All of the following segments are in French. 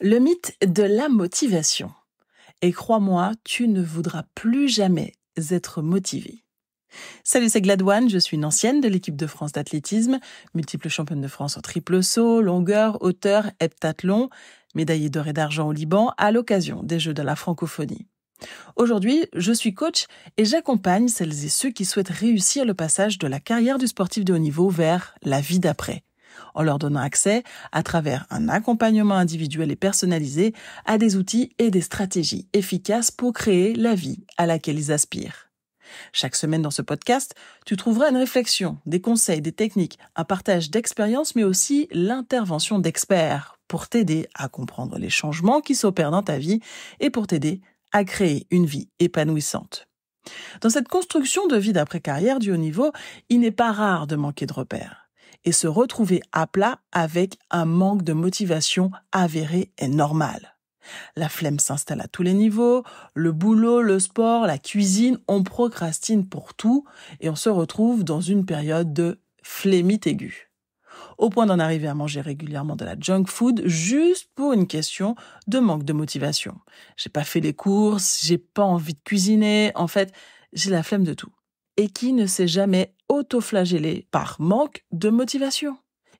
Le mythe de la motivation. Et crois-moi, tu ne voudras plus jamais être motivé. Salut, c'est Gladouane, je suis une ancienne de l'équipe de France d'athlétisme, multiple championne de France en triple saut, longueur, hauteur, heptathlon, médaillée d'or et d'argent au Liban à l'occasion des Jeux de la francophonie. Aujourd'hui, je suis coach et j'accompagne celles et ceux qui souhaitent réussir le passage de la carrière du sportif de haut niveau vers la vie d'après en leur donnant accès, à travers un accompagnement individuel et personnalisé, à des outils et des stratégies efficaces pour créer la vie à laquelle ils aspirent. Chaque semaine dans ce podcast, tu trouveras une réflexion, des conseils, des techniques, un partage d'expériences, mais aussi l'intervention d'experts pour t'aider à comprendre les changements qui s'opèrent dans ta vie et pour t'aider à créer une vie épanouissante. Dans cette construction de vie d'après-carrière du haut niveau, il n'est pas rare de manquer de repères et se retrouver à plat avec un manque de motivation avéré et normal. La flemme s'installe à tous les niveaux, le boulot, le sport, la cuisine, on procrastine pour tout et on se retrouve dans une période de flémite aiguë. Au point d'en arriver à manger régulièrement de la junk food juste pour une question de manque de motivation. J'ai pas fait les courses, j'ai pas envie de cuisiner, en fait, j'ai la flemme de tout. Et qui ne sait jamais autoflagellé par manque de motivation.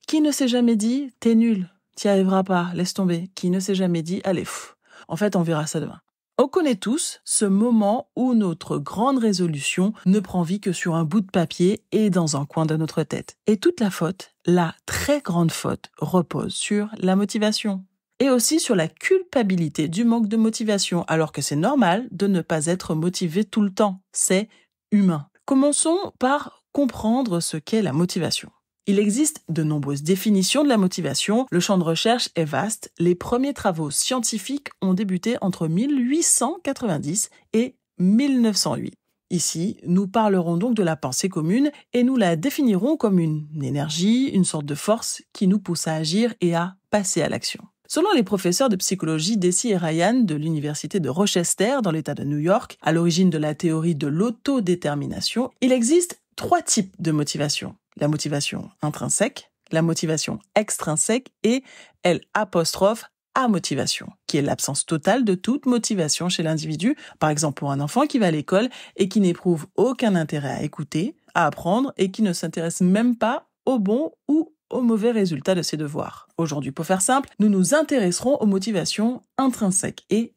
Qui ne s'est jamais dit t'es nul, t'y arriveras pas, laisse tomber. Qui ne s'est jamais dit allez, fou en fait on verra ça demain. On connaît tous ce moment où notre grande résolution ne prend vie que sur un bout de papier et dans un coin de notre tête. Et toute la faute, la très grande faute, repose sur la motivation. Et aussi sur la culpabilité du manque de motivation, alors que c'est normal de ne pas être motivé tout le temps. C'est humain. Commençons par comprendre ce qu'est la motivation. Il existe de nombreuses définitions de la motivation, le champ de recherche est vaste, les premiers travaux scientifiques ont débuté entre 1890 et 1908. Ici, nous parlerons donc de la pensée commune et nous la définirons comme une énergie, une sorte de force qui nous pousse à agir et à passer à l'action. Selon les professeurs de psychologie Desi et Ryan de l'université de Rochester dans l'État de New York, à l'origine de la théorie de l'autodétermination, il existe trois types de motivation. La motivation intrinsèque, la motivation extrinsèque et elle apostrophe à motivation, qui est l'absence totale de toute motivation chez l'individu, par exemple pour un enfant qui va à l'école et qui n'éprouve aucun intérêt à écouter, à apprendre et qui ne s'intéresse même pas au bon ou au mauvais résultat de ses devoirs. Aujourd'hui, pour faire simple, nous nous intéresserons aux motivations intrinsèques et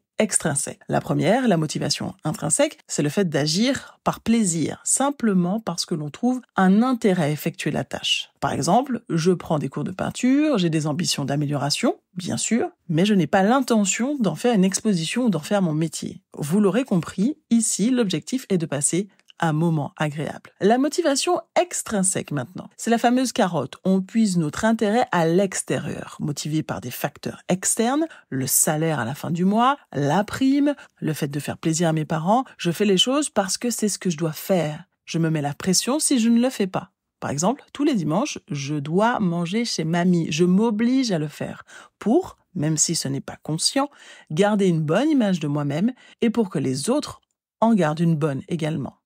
la première, la motivation intrinsèque, c'est le fait d'agir par plaisir, simplement parce que l'on trouve un intérêt à effectuer la tâche. Par exemple, je prends des cours de peinture, j'ai des ambitions d'amélioration, bien sûr, mais je n'ai pas l'intention d'en faire une exposition ou d'en faire mon métier. Vous l'aurez compris, ici, l'objectif est de passer un moment agréable. La motivation extrinsèque maintenant, c'est la fameuse carotte. On puise notre intérêt à l'extérieur, motivé par des facteurs externes, le salaire à la fin du mois, la prime, le fait de faire plaisir à mes parents. Je fais les choses parce que c'est ce que je dois faire. Je me mets la pression si je ne le fais pas. Par exemple, tous les dimanches, je dois manger chez mamie. Je m'oblige à le faire pour, même si ce n'est pas conscient, garder une bonne image de moi-même et pour que les autres en gardent une bonne également.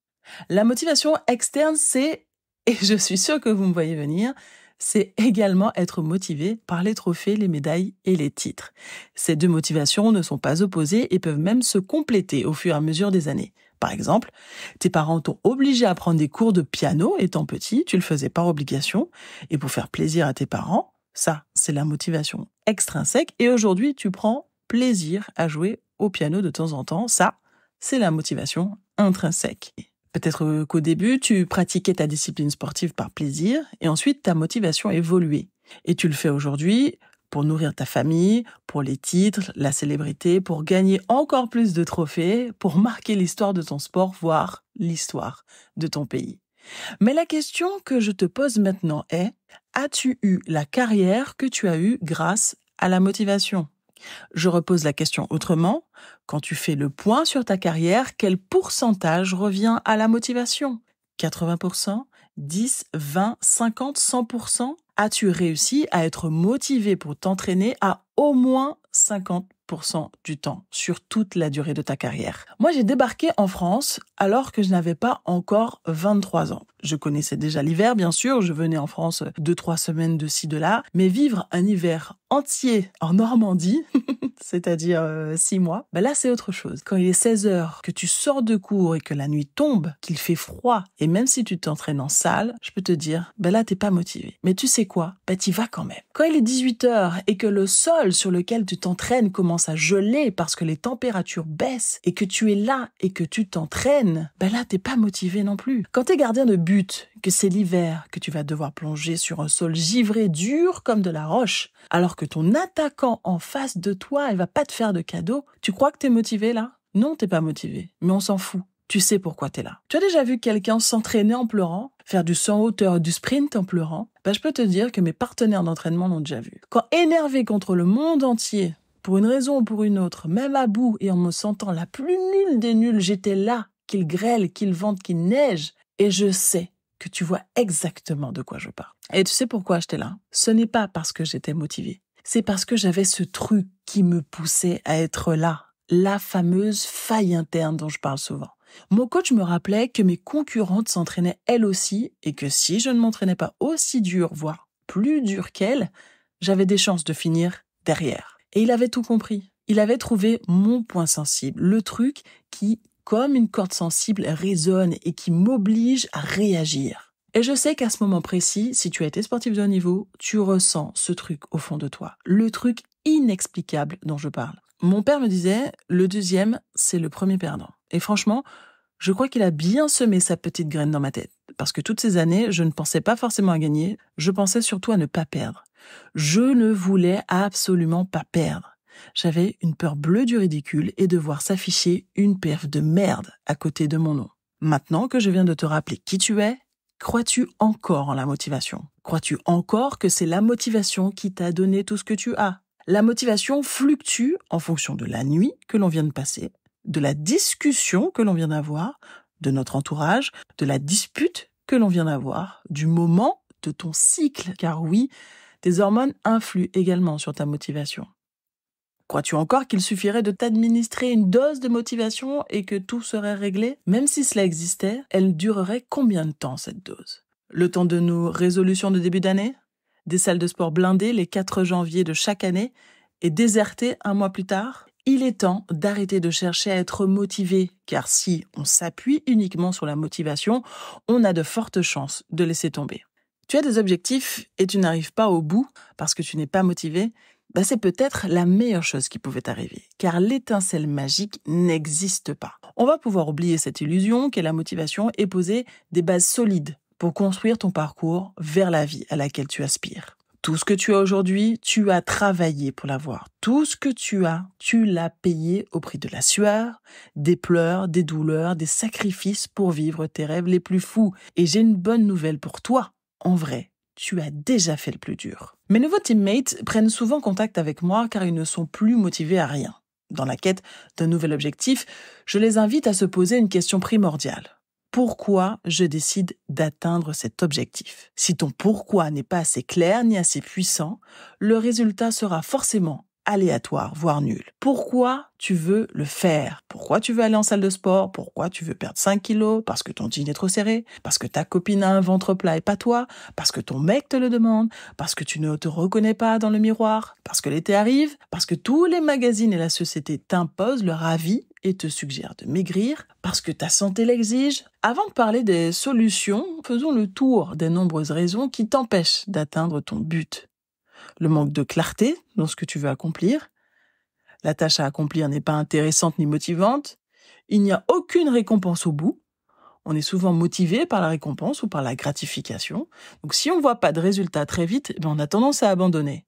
La motivation externe, c'est, et je suis sûre que vous me voyez venir, c'est également être motivé par les trophées, les médailles et les titres. Ces deux motivations ne sont pas opposées et peuvent même se compléter au fur et à mesure des années. Par exemple, tes parents t'ont obligé à prendre des cours de piano étant petit, tu le faisais par obligation, et pour faire plaisir à tes parents, ça, c'est la motivation extrinsèque, et aujourd'hui, tu prends plaisir à jouer au piano de temps en temps, ça, c'est la motivation intrinsèque. Peut-être euh, qu'au début, tu pratiquais ta discipline sportive par plaisir et ensuite ta motivation évoluait. Et tu le fais aujourd'hui pour nourrir ta famille, pour les titres, la célébrité, pour gagner encore plus de trophées, pour marquer l'histoire de ton sport, voire l'histoire de ton pays. Mais la question que je te pose maintenant est, as-tu eu la carrière que tu as eue grâce à la motivation je repose la question autrement. Quand tu fais le point sur ta carrière, quel pourcentage revient à la motivation 80%, 10, 20, 50, 100% As-tu réussi à être motivé pour t'entraîner à au moins 50 du temps sur toute la durée de ta carrière. Moi, j'ai débarqué en France alors que je n'avais pas encore 23 ans. Je connaissais déjà l'hiver, bien sûr. Je venais en France 2 trois semaines de ci, de là. Mais vivre un hiver entier en Normandie, c'est-à-dire 6 euh, six mois, ben là, c'est autre chose. Quand il est 16 heures, que tu sors de cours et que la nuit tombe, qu'il fait froid, et même si tu t'entraînes en salle, je peux te dire, ben là, t'es pas motivé. Mais tu sais quoi? Ben, t'y vas quand même. Quand il est 18 heures et que le sol sur lequel tu t'entraînes commence à geler parce que les températures baissent et que tu es là et que tu t'entraînes, ben là, t'es pas motivé non plus. Quand t'es gardien de but, que c'est l'hiver, que tu vas devoir plonger sur un sol givré dur comme de la roche, alors que ton attaquant en face de toi, il va pas te faire de cadeau, tu crois que t'es motivé là? Non, t'es pas motivé. Mais on s'en fout. Tu sais pourquoi t'es là. Tu as déjà vu quelqu'un s'entraîner en pleurant? faire du 100 hauteur, du sprint en pleurant, ben je peux te dire que mes partenaires d'entraînement l'ont déjà vu. Quand énervé contre le monde entier, pour une raison ou pour une autre, même à bout et en me sentant la plus nulle des nulles, j'étais là, qu'il grêle, qu'il vente, qu'il neige, et je sais que tu vois exactement de quoi je parle. Et tu sais pourquoi j'étais là Ce n'est pas parce que j'étais motivée, c'est parce que j'avais ce truc qui me poussait à être là, la fameuse faille interne dont je parle souvent. Mon coach me rappelait que mes concurrentes s'entraînaient elles aussi et que si je ne m'entraînais pas aussi dur, voire plus dur qu'elles, j'avais des chances de finir derrière. Et il avait tout compris. Il avait trouvé mon point sensible, le truc qui, comme une corde sensible, résonne et qui m'oblige à réagir. Et je sais qu'à ce moment précis, si tu as été sportif de haut niveau, tu ressens ce truc au fond de toi, le truc inexplicable dont je parle. Mon père me disait, le deuxième, c'est le premier perdant. Et franchement, je crois qu'il a bien semé sa petite graine dans ma tête. Parce que toutes ces années, je ne pensais pas forcément à gagner, je pensais surtout à ne pas perdre. Je ne voulais absolument pas perdre. J'avais une peur bleue du ridicule et de voir s'afficher une perf de merde à côté de mon nom. Maintenant que je viens de te rappeler qui tu es, crois-tu encore en la motivation Crois-tu encore que c'est la motivation qui t'a donné tout ce que tu as la motivation fluctue en fonction de la nuit que l'on vient de passer, de la discussion que l'on vient d'avoir, de notre entourage, de la dispute que l'on vient d'avoir, du moment de ton cycle, car oui, tes hormones influent également sur ta motivation. Crois-tu encore qu'il suffirait de t'administrer une dose de motivation et que tout serait réglé Même si cela existait, elle durerait combien de temps cette dose Le temps de nos résolutions de début d'année Des salles de sport blindées les 4 janvier de chaque année et désertées un mois plus tard il est temps d'arrêter de chercher à être motivé, car si on s'appuie uniquement sur la motivation, on a de fortes chances de laisser tomber. Tu as des objectifs et tu n'arrives pas au bout parce que tu n'es pas motivé, bah, c'est peut-être la meilleure chose qui pouvait arriver, car l'étincelle magique n'existe pas. On va pouvoir oublier cette illusion qu'est la motivation et poser des bases solides pour construire ton parcours vers la vie à laquelle tu aspires. Tout ce que tu as aujourd'hui, tu as travaillé pour l'avoir. Tout ce que tu as, tu l'as payé au prix de la sueur, des pleurs, des douleurs, des sacrifices pour vivre tes rêves les plus fous. Et j'ai une bonne nouvelle pour toi. En vrai, tu as déjà fait le plus dur. Mes nouveaux teammates prennent souvent contact avec moi car ils ne sont plus motivés à rien. Dans la quête d'un nouvel objectif, je les invite à se poser une question primordiale pourquoi je décide d'atteindre cet objectif. Si ton pourquoi n'est pas assez clair ni assez puissant, le résultat sera forcément aléatoire, voire nul. Pourquoi tu veux le faire Pourquoi tu veux aller en salle de sport Pourquoi tu veux perdre 5 kilos Parce que ton jean est trop serré Parce que ta copine a un ventre plat et pas toi Parce que ton mec te le demande Parce que tu ne te reconnais pas dans le miroir Parce que l'été arrive Parce que tous les magazines et la société t'imposent leur avis et te suggère de maigrir parce que ta santé l'exige. Avant de parler des solutions, faisons le tour des nombreuses raisons qui t'empêchent d'atteindre ton but. Le manque de clarté dans ce que tu veux accomplir. La tâche à accomplir n'est pas intéressante ni motivante. Il n'y a aucune récompense au bout. On est souvent motivé par la récompense ou par la gratification. Donc si on ne voit pas de résultat très vite, eh ben, on a tendance à abandonner.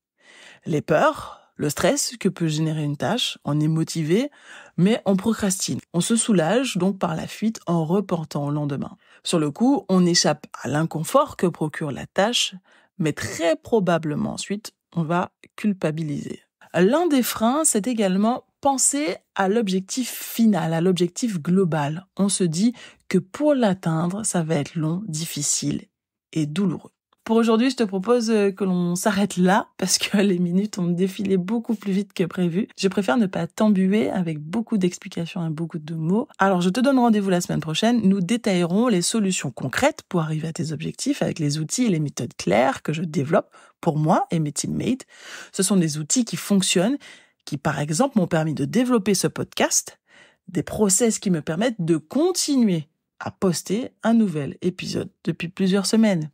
Les peurs, le stress que peut générer une tâche, on est motivé, mais on procrastine. On se soulage donc par la fuite en reportant au lendemain. Sur le coup, on échappe à l'inconfort que procure la tâche, mais très probablement ensuite, on va culpabiliser. L'un des freins, c'est également penser à l'objectif final, à l'objectif global. On se dit que pour l'atteindre, ça va être long, difficile et douloureux. Pour aujourd'hui, je te propose euh, que l'on s'arrête là parce que les minutes ont défilé beaucoup plus vite que prévu. Je préfère ne pas t'embuer avec beaucoup d'explications et beaucoup de mots. Alors, je te donne rendez-vous la semaine prochaine. Nous détaillerons les solutions concrètes pour arriver à tes objectifs avec les outils et les méthodes claires que je développe pour moi et mes teammates. Ce sont des outils qui fonctionnent, qui par exemple m'ont permis de développer ce podcast, des process qui me permettent de continuer à poster un nouvel épisode depuis plusieurs semaines.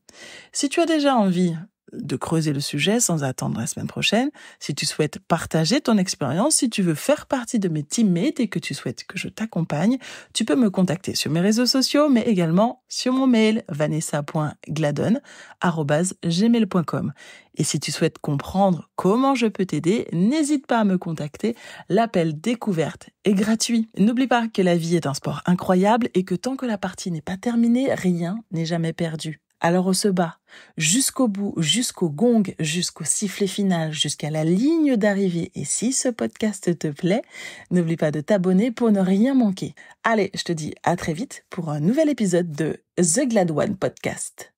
Si tu as déjà envie de creuser le sujet sans attendre la semaine prochaine. Si tu souhaites partager ton expérience, si tu veux faire partie de mes teammates et que tu souhaites que je t'accompagne, tu peux me contacter sur mes réseaux sociaux, mais également sur mon mail vanessa.gladon.gmail.com. Et si tu souhaites comprendre comment je peux t'aider, n'hésite pas à me contacter. L'appel découverte est gratuit. N'oublie pas que la vie est un sport incroyable et que tant que la partie n'est pas terminée, rien n'est jamais perdu. Alors on se bat jusqu'au bout, jusqu'au gong, jusqu'au sifflet final, jusqu'à la ligne d'arrivée. Et si ce podcast te plaît, n'oublie pas de t'abonner pour ne rien manquer. Allez, je te dis à très vite pour un nouvel épisode de The Glad One Podcast.